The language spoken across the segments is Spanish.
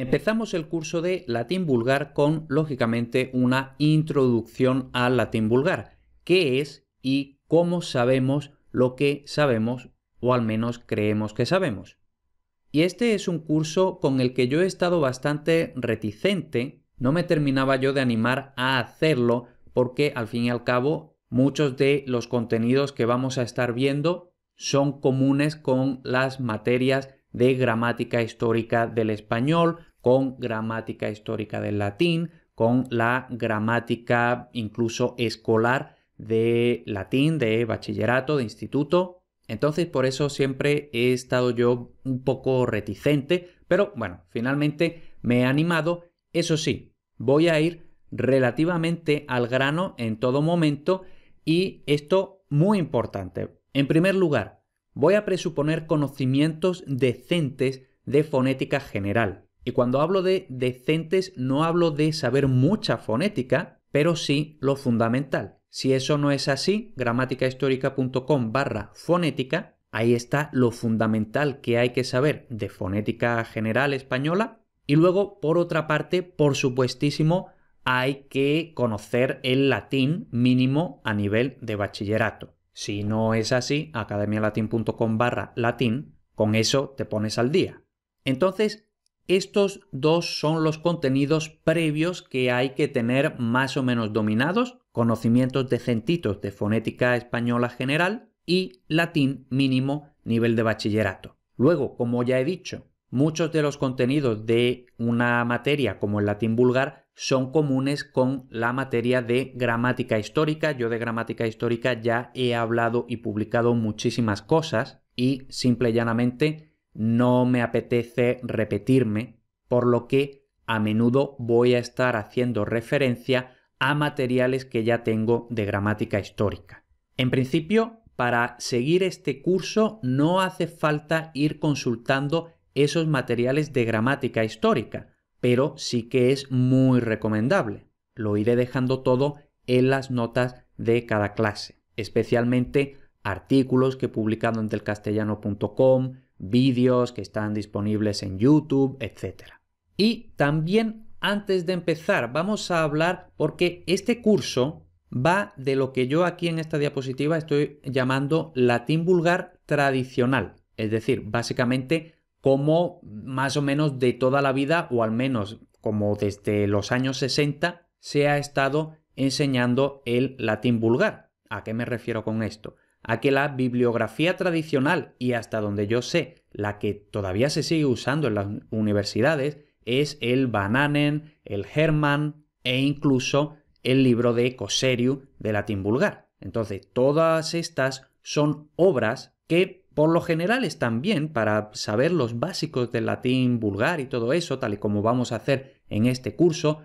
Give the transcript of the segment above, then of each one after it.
Empezamos el curso de latín vulgar con, lógicamente, una introducción al latín vulgar, qué es y cómo sabemos lo que sabemos o al menos creemos que sabemos. Y este es un curso con el que yo he estado bastante reticente, no me terminaba yo de animar a hacerlo porque al fin y al cabo muchos de los contenidos que vamos a estar viendo son comunes con las materias de gramática histórica del español, con gramática histórica del latín, con la gramática incluso escolar de latín, de bachillerato, de instituto. Entonces por eso siempre he estado yo un poco reticente, pero bueno, finalmente me he animado. Eso sí, voy a ir relativamente al grano en todo momento y esto muy importante. En primer lugar, voy a presuponer conocimientos decentes de fonética general. Y cuando hablo de decentes no hablo de saber mucha fonética, pero sí lo fundamental. Si eso no es así, gramaticahistórica.com barra fonética, ahí está lo fundamental que hay que saber de fonética general española. Y luego, por otra parte, por supuestísimo, hay que conocer el latín mínimo a nivel de bachillerato. Si no es así, academialatin.com barra latín, con eso te pones al día. Entonces, estos dos son los contenidos previos que hay que tener más o menos dominados, conocimientos decentitos de fonética española general y latín mínimo nivel de bachillerato. Luego, como ya he dicho, muchos de los contenidos de una materia como el latín vulgar son comunes con la materia de gramática histórica. Yo de gramática histórica ya he hablado y publicado muchísimas cosas y simple y llanamente no me apetece repetirme, por lo que a menudo voy a estar haciendo referencia a materiales que ya tengo de gramática histórica. En principio, para seguir este curso no hace falta ir consultando esos materiales de gramática histórica, pero sí que es muy recomendable. Lo iré dejando todo en las notas de cada clase, especialmente artículos que he publicado en delcastellano.com, vídeos que están disponibles en YouTube, etcétera. Y también antes de empezar vamos a hablar porque este curso va de lo que yo aquí en esta diapositiva estoy llamando latín vulgar tradicional, es decir, básicamente como más o menos de toda la vida o al menos como desde los años 60 se ha estado enseñando el latín vulgar. ¿A qué me refiero con esto? a que la bibliografía tradicional y hasta donde yo sé, la que todavía se sigue usando en las universidades, es el Bananen, el Hermann e incluso el libro de Coseriu de latín vulgar. Entonces, todas estas son obras que por lo general están bien para saber los básicos del latín vulgar y todo eso, tal y como vamos a hacer en este curso.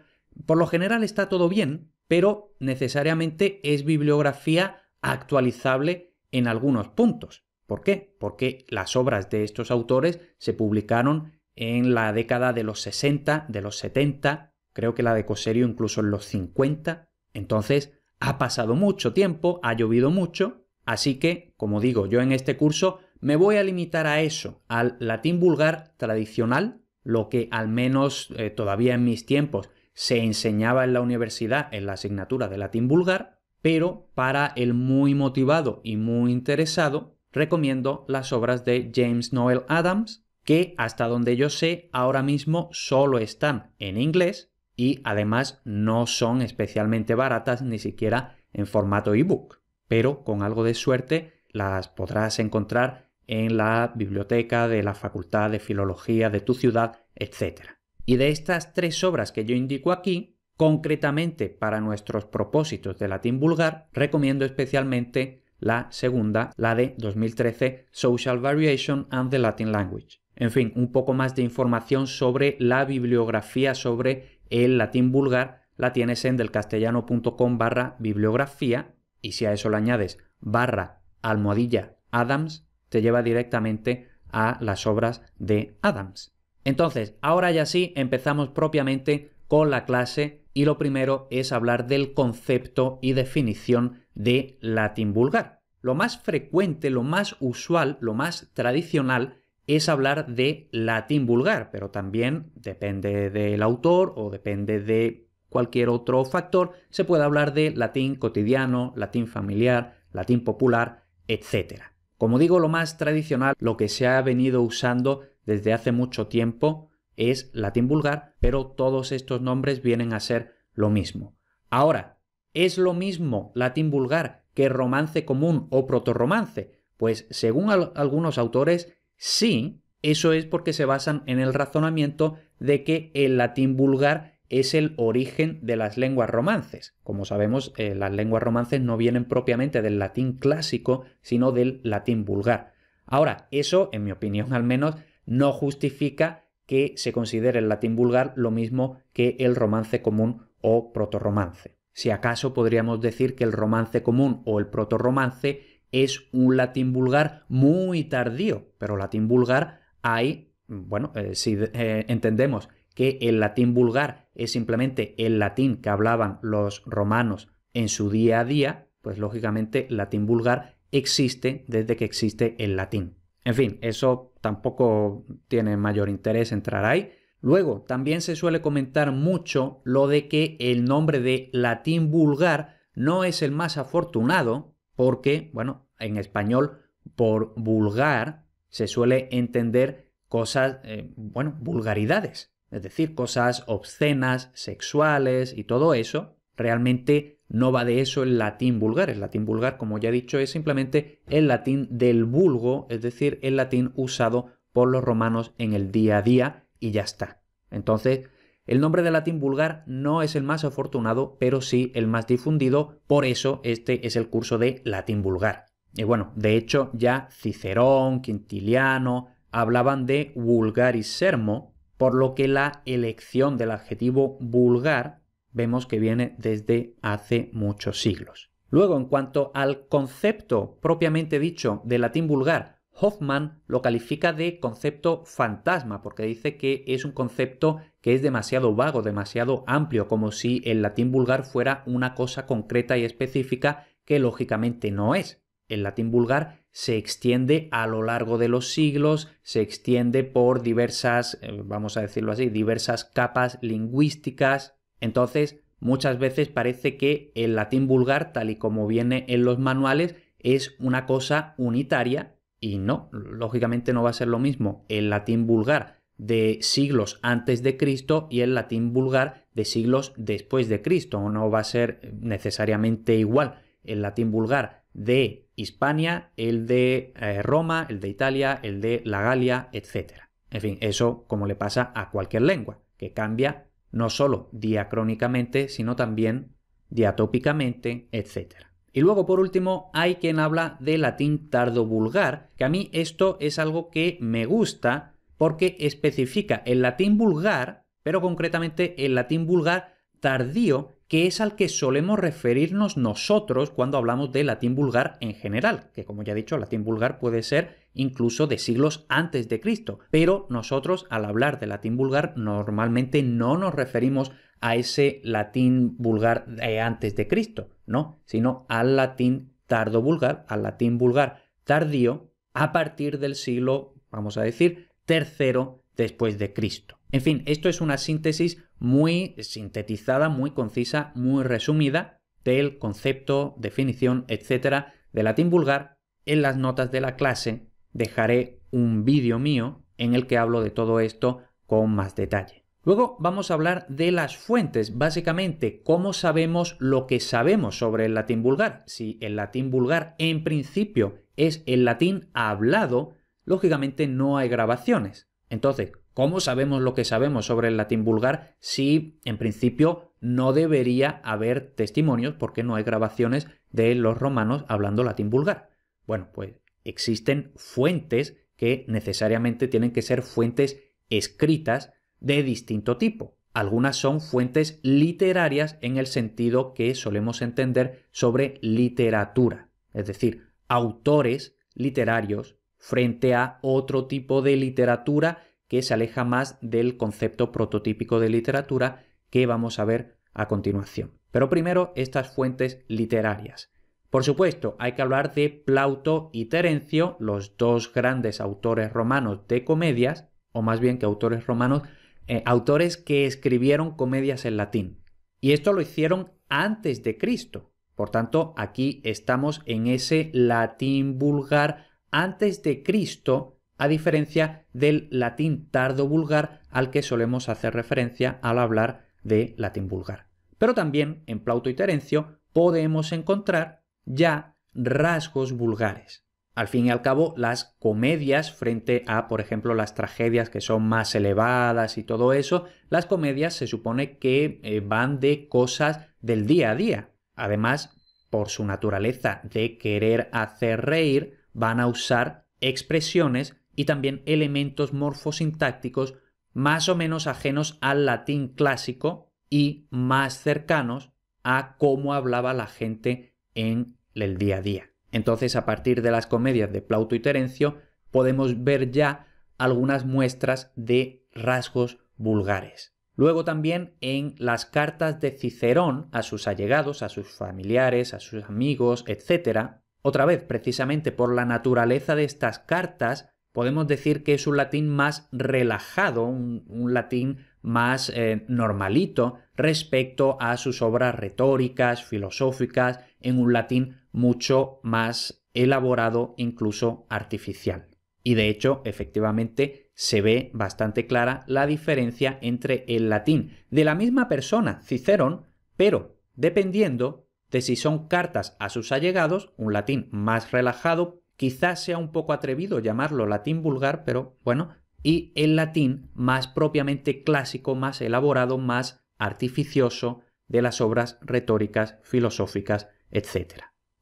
Por lo general está todo bien, pero necesariamente es bibliografía actualizable en algunos puntos. ¿Por qué? Porque las obras de estos autores se publicaron en la década de los 60, de los 70, creo que la de Coserio incluso en los 50. Entonces, ha pasado mucho tiempo, ha llovido mucho, así que, como digo, yo en este curso me voy a limitar a eso, al latín vulgar tradicional, lo que al menos eh, todavía en mis tiempos se enseñaba en la universidad en la asignatura de latín vulgar, pero para el muy motivado y muy interesado, recomiendo las obras de James Noel Adams, que hasta donde yo sé ahora mismo solo están en inglés y además no son especialmente baratas ni siquiera en formato ebook, pero con algo de suerte las podrás encontrar en la biblioteca de la Facultad de Filología de tu ciudad, etc. Y de estas tres obras que yo indico aquí, Concretamente, para nuestros propósitos de latín vulgar, recomiendo especialmente la segunda, la de 2013, Social Variation and the Latin Language. En fin, un poco más de información sobre la bibliografía sobre el latín vulgar la tienes en delcastellano.com barra bibliografía y si a eso le añades barra almohadilla Adams, te lleva directamente a las obras de Adams. Entonces, ahora ya sí, empezamos propiamente con la clase y lo primero es hablar del concepto y definición de latín vulgar. Lo más frecuente, lo más usual, lo más tradicional es hablar de latín vulgar, pero también depende del autor o depende de cualquier otro factor, se puede hablar de latín cotidiano, latín familiar, latín popular, etc. Como digo, lo más tradicional, lo que se ha venido usando desde hace mucho tiempo, es latín vulgar, pero todos estos nombres vienen a ser lo mismo. Ahora, ¿es lo mismo latín vulgar que romance común o protorromance? Pues según algunos autores, sí, eso es porque se basan en el razonamiento de que el latín vulgar es el origen de las lenguas romances. Como sabemos, eh, las lenguas romances no vienen propiamente del latín clásico, sino del latín vulgar. Ahora, eso, en mi opinión al menos, no justifica que se considere el latín vulgar lo mismo que el romance común o protorromance. Si acaso podríamos decir que el romance común o el protorromance es un latín vulgar muy tardío, pero latín vulgar hay, bueno, eh, si eh, entendemos que el latín vulgar es simplemente el latín que hablaban los romanos en su día a día, pues lógicamente latín vulgar existe desde que existe el latín. En fin, eso tampoco tiene mayor interés entrar ahí. Luego, también se suele comentar mucho lo de que el nombre de latín vulgar no es el más afortunado porque, bueno, en español por vulgar se suele entender cosas, eh, bueno, vulgaridades, es decir, cosas obscenas, sexuales y todo eso. Realmente no va de eso el latín vulgar. El latín vulgar, como ya he dicho, es simplemente el latín del vulgo, es decir, el latín usado por los romanos en el día a día y ya está. Entonces, el nombre de latín vulgar no es el más afortunado, pero sí el más difundido, por eso este es el curso de latín vulgar. Y bueno, de hecho ya Cicerón, Quintiliano, hablaban de vulgaris sermo, por lo que la elección del adjetivo vulgar vemos que viene desde hace muchos siglos. Luego, en cuanto al concepto propiamente dicho del latín vulgar, Hoffman lo califica de concepto fantasma, porque dice que es un concepto que es demasiado vago, demasiado amplio, como si el latín vulgar fuera una cosa concreta y específica que lógicamente no es. El latín vulgar se extiende a lo largo de los siglos, se extiende por diversas, eh, vamos a decirlo así, diversas capas lingüísticas, entonces, muchas veces parece que el latín vulgar, tal y como viene en los manuales, es una cosa unitaria y no, lógicamente no va a ser lo mismo el latín vulgar de siglos antes de Cristo y el latín vulgar de siglos después de Cristo. No va a ser necesariamente igual el latín vulgar de Hispania, el de eh, Roma, el de Italia, el de la Galia, etc. En fin, eso como le pasa a cualquier lengua, que cambia no solo diacrónicamente, sino también diatópicamente, etc. Y luego, por último, hay quien habla de latín tardo vulgar, que a mí esto es algo que me gusta porque especifica el latín vulgar, pero concretamente el latín vulgar tardío, que es al que solemos referirnos nosotros cuando hablamos de latín vulgar en general, que como ya he dicho, latín vulgar puede ser incluso de siglos antes de Cristo, pero nosotros al hablar de latín vulgar normalmente no nos referimos a ese latín vulgar de antes de Cristo, no, sino al latín tardo vulgar, al latín vulgar tardío a partir del siglo, vamos a decir, tercero después de Cristo. En fin, esto es una síntesis muy sintetizada, muy concisa, muy resumida del concepto, definición, etcétera, de latín vulgar. En las notas de la clase dejaré un vídeo mío en el que hablo de todo esto con más detalle. Luego vamos a hablar de las fuentes, básicamente cómo sabemos lo que sabemos sobre el latín vulgar. Si el latín vulgar en principio es el latín hablado, lógicamente no hay grabaciones. Entonces, ¿cómo sabemos lo que sabemos sobre el latín vulgar si en principio no debería haber testimonios porque no hay grabaciones de los romanos hablando latín vulgar? Bueno, pues existen fuentes que necesariamente tienen que ser fuentes escritas de distinto tipo. Algunas son fuentes literarias en el sentido que solemos entender sobre literatura, es decir, autores literarios frente a otro tipo de literatura que se aleja más del concepto prototípico de literatura que vamos a ver a continuación. Pero primero estas fuentes literarias. Por supuesto, hay que hablar de Plauto y Terencio, los dos grandes autores romanos de comedias, o más bien que autores romanos, eh, autores que escribieron comedias en latín. Y esto lo hicieron antes de Cristo. Por tanto, aquí estamos en ese latín vulgar antes de Cristo, a diferencia del latín tardo vulgar al que solemos hacer referencia al hablar de latín vulgar. Pero también en Plauto y Terencio podemos encontrar ya rasgos vulgares. Al fin y al cabo, las comedias frente a, por ejemplo, las tragedias que son más elevadas y todo eso, las comedias se supone que eh, van de cosas del día a día. Además, por su naturaleza de querer hacer reír, van a usar expresiones y también elementos morfosintácticos más o menos ajenos al latín clásico y más cercanos a cómo hablaba la gente en el día a día. Entonces, a partir de las comedias de Plauto y Terencio, podemos ver ya algunas muestras de rasgos vulgares. Luego también en las cartas de Cicerón a sus allegados, a sus familiares, a sus amigos, etcétera. Otra vez, precisamente por la naturaleza de estas cartas, podemos decir que es un latín más relajado, un, latín más eh, normalito respecto a sus obras retóricas, filosóficas, en un latín mucho más elaborado, incluso artificial. Y de hecho, efectivamente, se ve bastante clara la diferencia entre el latín de la misma persona, Cicerón, pero dependiendo de si son cartas a sus allegados, un latín más relajado, quizás sea un poco atrevido llamarlo latín vulgar, pero bueno, y el latín más propiamente clásico, más elaborado, más artificioso de las obras retóricas, filosóficas, etc.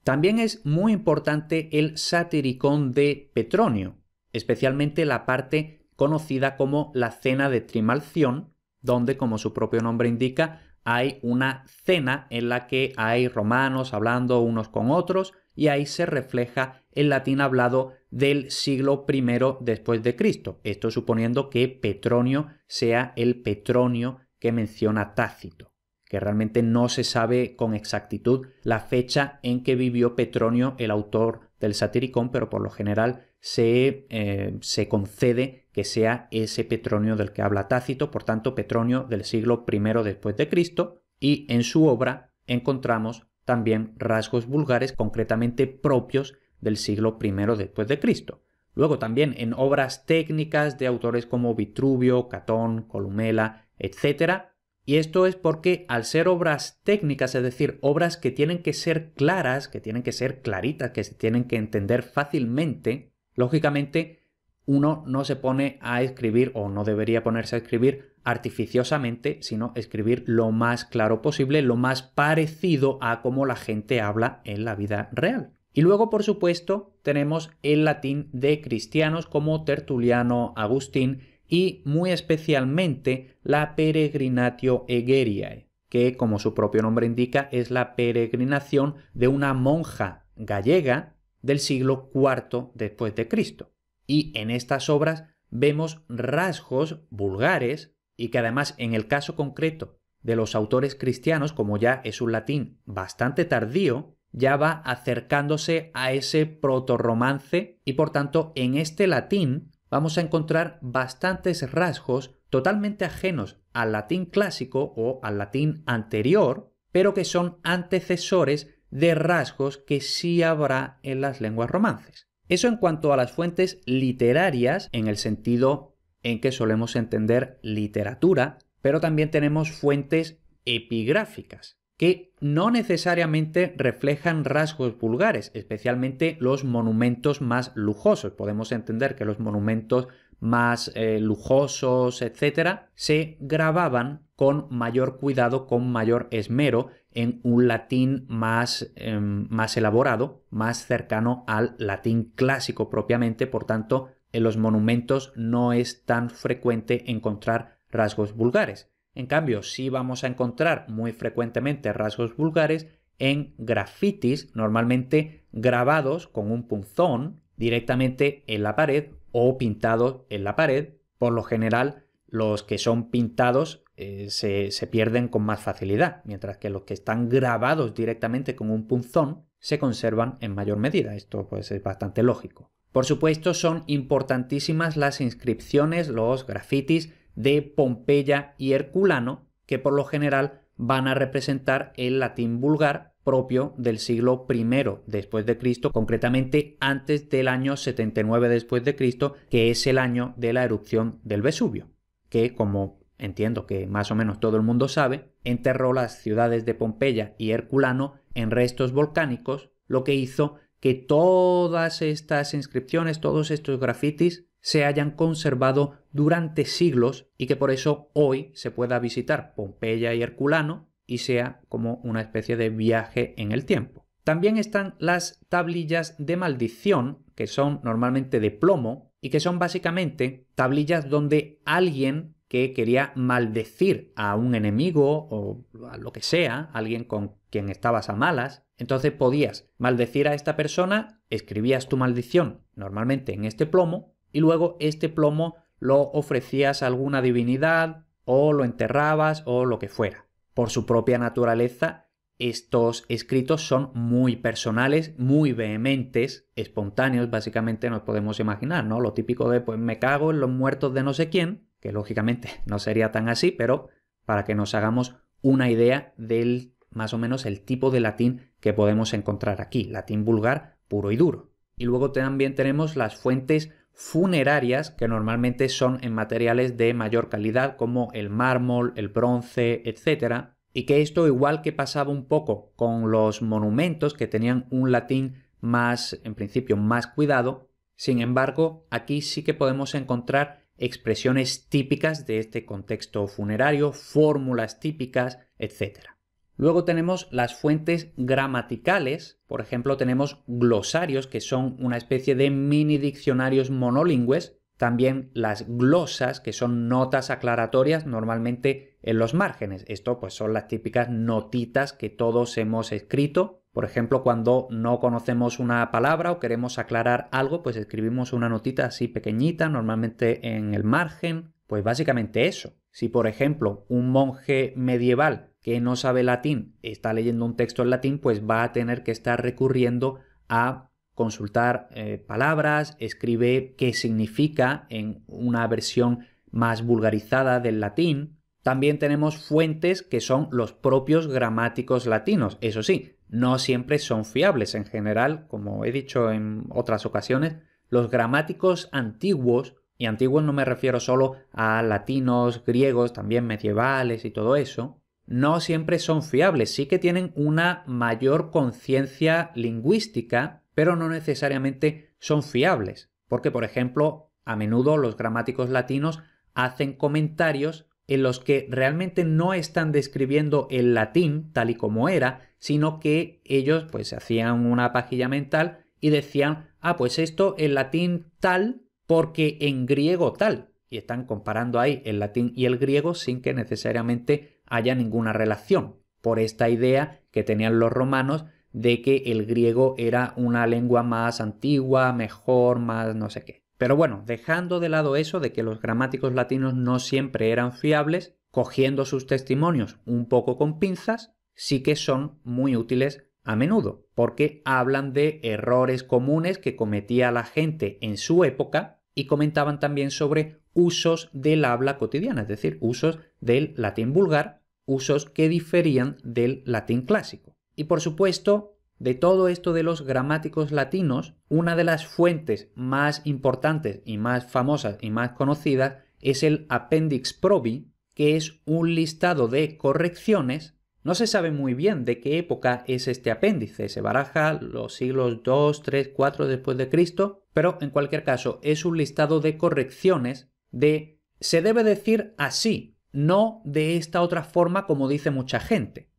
También es muy importante el satiricón de Petronio, especialmente la parte conocida como la cena de Trimalción, donde, como su propio nombre indica, hay una cena en la que hay romanos hablando unos con otros y ahí se refleja el latín hablado del siglo I después de Cristo. Esto suponiendo que Petronio sea el Petronio que menciona Tácito, que realmente no se sabe con exactitud la fecha en que vivió Petronio, el autor del Satiricón, pero por lo general se, eh, se concede que sea ese Petronio del que habla Tácito, por tanto Petronio del siglo I después de Cristo, y en su obra encontramos también rasgos vulgares concretamente propios del siglo I después de Cristo. Luego también en obras técnicas de autores como Vitruvio, Catón, Columela, etc. Y esto es porque al ser obras técnicas, es decir, obras que tienen que ser claras, que tienen que ser claritas, que se tienen que entender fácilmente, lógicamente uno no se pone a escribir o no debería ponerse a escribir artificiosamente, sino escribir lo más claro posible, lo más parecido a cómo la gente habla en la vida real. Y luego, por supuesto, tenemos el latín de cristianos como Tertuliano, Agustín y muy especialmente la Peregrinatio Egeriae, que como su propio nombre indica es la peregrinación de una monja gallega del siglo IV después de Cristo y en estas obras vemos rasgos vulgares y que además en el caso concreto de los autores cristianos, como ya es un latín bastante tardío, ya va acercándose a ese protorromance y por tanto en este latín vamos a encontrar bastantes rasgos totalmente ajenos al latín clásico o al latín anterior, pero que son antecesores de rasgos que sí habrá en las lenguas romances. Eso en cuanto a las fuentes literarias, en el sentido en que solemos entender literatura, pero también tenemos fuentes epigráficas, que no necesariamente reflejan rasgos vulgares, especialmente los monumentos más lujosos. Podemos entender que los monumentos más eh, lujosos, etcétera, se grababan con mayor cuidado, con mayor esmero, en un latín más, em, más elaborado, más cercano al latín clásico propiamente, por tanto, en los monumentos no es tan frecuente encontrar rasgos vulgares. En cambio, sí vamos a encontrar muy frecuentemente rasgos vulgares en grafitis, normalmente grabados con un punzón directamente en la pared o pintados en la pared. Por lo general, los que son pintados eh, se, pierden con más facilidad, mientras que los que están grabados directamente con un punzón se conservan en mayor medida. Esto pues, es bastante lógico. Por supuesto, son importantísimas las inscripciones, los grafitis de Pompeya y Herculano, que por lo general van a representar el latín vulgar propio del siglo I después de Cristo, concretamente antes del año 79 después de Cristo, que es el año de la erupción del Vesubio, que como entiendo que más o menos todo el mundo sabe, enterró las ciudades de Pompeya y Herculano en restos volcánicos, lo que hizo que todas estas inscripciones, todos estos grafitis se hayan conservado durante siglos y que por eso hoy se pueda visitar Pompeya y Herculano y sea como una especie de viaje en el tiempo. También están las tablillas de maldición, que son normalmente de plomo y que son básicamente tablillas donde alguien que quería maldecir a un enemigo o a lo que sea, alguien con quien estabas a malas, entonces podías maldecir a esta persona, escribías tu maldición normalmente en este plomo y luego este plomo lo ofrecías a alguna divinidad o lo enterrabas o lo que fuera por su propia naturaleza, estos escritos son muy personales, muy vehementes, espontáneos, básicamente nos podemos imaginar, ¿no? Lo típico de, pues me cago en los muertos de no sé quién, que lógicamente no sería tan así, pero para que nos hagamos una idea del más o menos el tipo de latín que podemos encontrar aquí, latín vulgar puro y duro. Y luego también tenemos las fuentes funerarias que normalmente son en materiales de mayor calidad como el mármol, el bronce, etcétera, Y que esto igual que pasaba un poco con los monumentos que tenían un latín más, en principio, más cuidado, sin embargo, aquí sí que podemos encontrar expresiones típicas de este contexto funerario, fórmulas típicas, etcétera. Luego tenemos las fuentes gramaticales, por ejemplo tenemos glosarios que son una especie de mini diccionarios monolingües, también las glosas que son notas aclaratorias normalmente en los márgenes. Esto pues son las típicas notitas que todos hemos escrito por ejemplo, cuando no conocemos una palabra o queremos aclarar algo, pues escribimos una notita así pequeñita, normalmente en el margen, pues básicamente eso. Si, por ejemplo, un monje medieval que no sabe latín está leyendo un texto en latín, pues va a tener que estar recurriendo a consultar eh, palabras, escribe qué significa en una versión más vulgarizada del latín. También tenemos fuentes que son los propios gramáticos latinos. Eso sí, no siempre son fiables. En general, como he dicho en otras ocasiones, los gramáticos antiguos, y antiguos no me refiero solo a latinos, griegos, también medievales y todo eso, no siempre son fiables, sí que tienen una mayor conciencia lingüística, pero no necesariamente son fiables, porque por ejemplo, a menudo los gramáticos latinos hacen comentarios en los que realmente no están describiendo el latín tal y como era, sino que ellos pues hacían una pajilla mental y decían, ah, pues esto en latín tal porque en griego tal. Y están comparando ahí el latín y el griego sin que necesariamente haya ninguna relación, por esta idea que tenían los romanos de que el griego era una lengua más antigua, mejor, más no sé qué. Pero bueno, dejando de lado eso de que los gramáticos latinos no siempre eran fiables, cogiendo sus testimonios un poco con pinzas, sí que son muy útiles a menudo, porque hablan de errores comunes que cometía la gente en su época y comentaban también sobre usos del habla cotidiana, es decir, usos del latín vulgar usos que diferían del latín clásico. Y por supuesto, de todo esto de los gramáticos latinos, una de las fuentes más importantes y más famosas y más conocidas es el Appendix Probi, que es un listado de correcciones. No se sabe muy bien de qué época es este apéndice, se baraja los siglos 2, 3, 4 después de Cristo, pero en cualquier caso es un listado de correcciones de se debe decir así no de esta otra forma como dice mucha gente.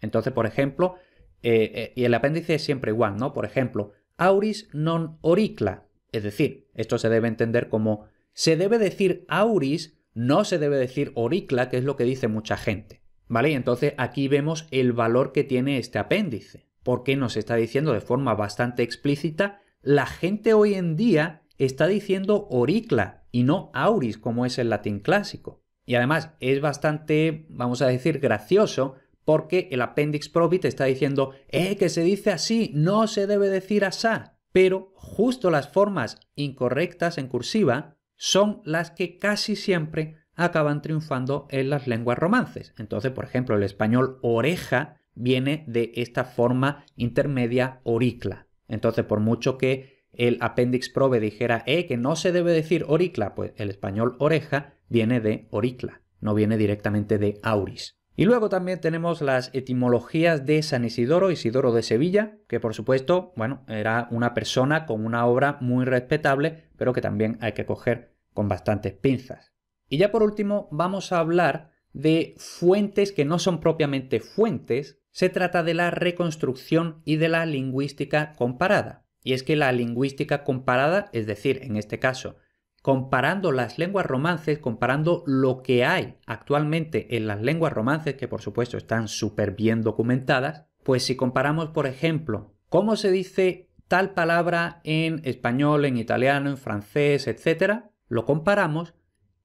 Entonces, por ejemplo, eh, eh, y el apéndice es siempre igual, ¿no? Por ejemplo, auris non oricla, es decir, esto se debe entender como se debe decir auris, no se debe decir oricla, que es lo que dice mucha gente. ¿Vale? Y entonces aquí vemos el valor que tiene este apéndice, porque nos está diciendo de forma bastante explícita, la gente hoy en día está diciendo oricla y no auris como es el latín clásico. Y además es bastante, vamos a decir, gracioso porque el appendix probit te está diciendo, eh, que se dice así, no se debe decir asá. Pero justo las formas incorrectas en cursiva son las que casi siempre acaban triunfando en las lenguas romances. Entonces, por ejemplo, el español oreja viene de esta forma intermedia oricla. Entonces, por mucho que el appendix probe dijera, eh, que no se debe decir oricla, pues el español oreja viene de Oricla, no viene directamente de Auris. Y luego también tenemos las etimologías de San Isidoro, Isidoro de Sevilla, que por supuesto, bueno, era una persona con una obra muy respetable, pero que también hay que coger con bastantes pinzas. Y ya por último vamos a hablar de fuentes que no son propiamente fuentes, se trata de la reconstrucción y de la lingüística comparada. Y es que la lingüística comparada, es decir, en este caso, comparando las lenguas romances, comparando lo que hay actualmente en las lenguas romances, que por supuesto están súper bien documentadas, pues si comparamos, por ejemplo, cómo se dice tal palabra en español, en italiano, en francés, etc., lo comparamos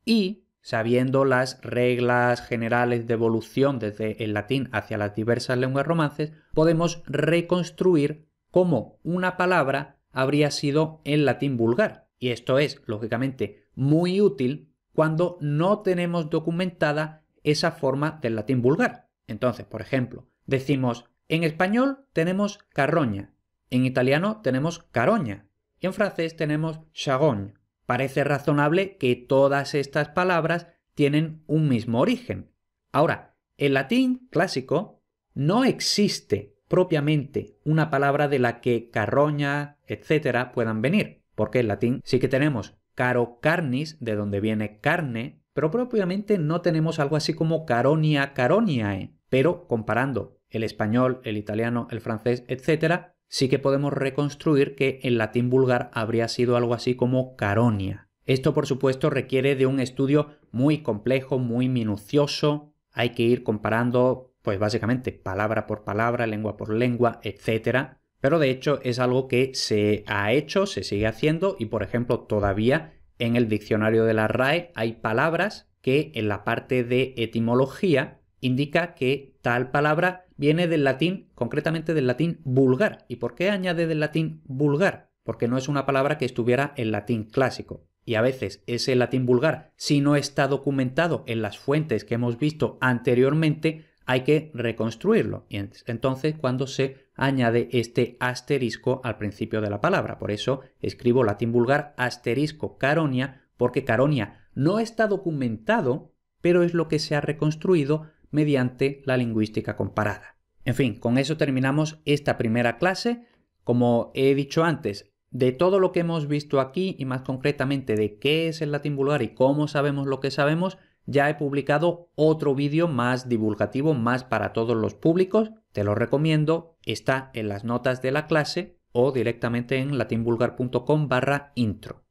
y, sabiendo las reglas generales de evolución desde el latín hacia las diversas lenguas romances, podemos reconstruir cómo una palabra habría sido en latín vulgar. Y esto es, lógicamente, muy útil cuando no tenemos documentada esa forma del latín vulgar. Entonces, por ejemplo, decimos, en español tenemos carroña, en italiano tenemos caroña y en francés tenemos chagón. Parece razonable que todas estas palabras tienen un mismo origen. Ahora, en latín clásico no existe propiamente una palabra de la que carroña, etcétera, puedan venir porque en latín sí que tenemos caro carnis, de donde viene carne, pero propiamente no tenemos algo así como caronia caroniae. Pero comparando el español, el italiano, el francés, etc., sí que podemos reconstruir que en latín vulgar habría sido algo así como caronia. Esto, por supuesto, requiere de un estudio muy complejo, muy minucioso. Hay que ir comparando, pues básicamente, palabra por palabra, lengua por lengua, etc., pero de hecho es algo que se ha hecho, se sigue haciendo y por ejemplo todavía en el diccionario de la RAE hay palabras que en la parte de etimología indica que tal palabra viene del latín, concretamente del latín vulgar. ¿Y por qué añade del latín vulgar? Porque no es una palabra que estuviera en latín clásico. Y a veces ese latín vulgar, si no está documentado en las fuentes que hemos visto anteriormente, hay que reconstruirlo. Y entonces cuando se añade este asterisco al principio de la palabra. Por eso escribo latín vulgar asterisco caronia, porque caronia no está documentado, pero es lo que se ha reconstruido mediante la lingüística comparada. En fin, con eso terminamos esta primera clase. Como he dicho antes, de todo lo que hemos visto aquí y más concretamente de qué es el latín vulgar y cómo sabemos lo que sabemos, ya he publicado otro vídeo más divulgativo, más para todos los públicos, te lo recomiendo, está en las notas de la clase o directamente en latinvulgar.com barra intro.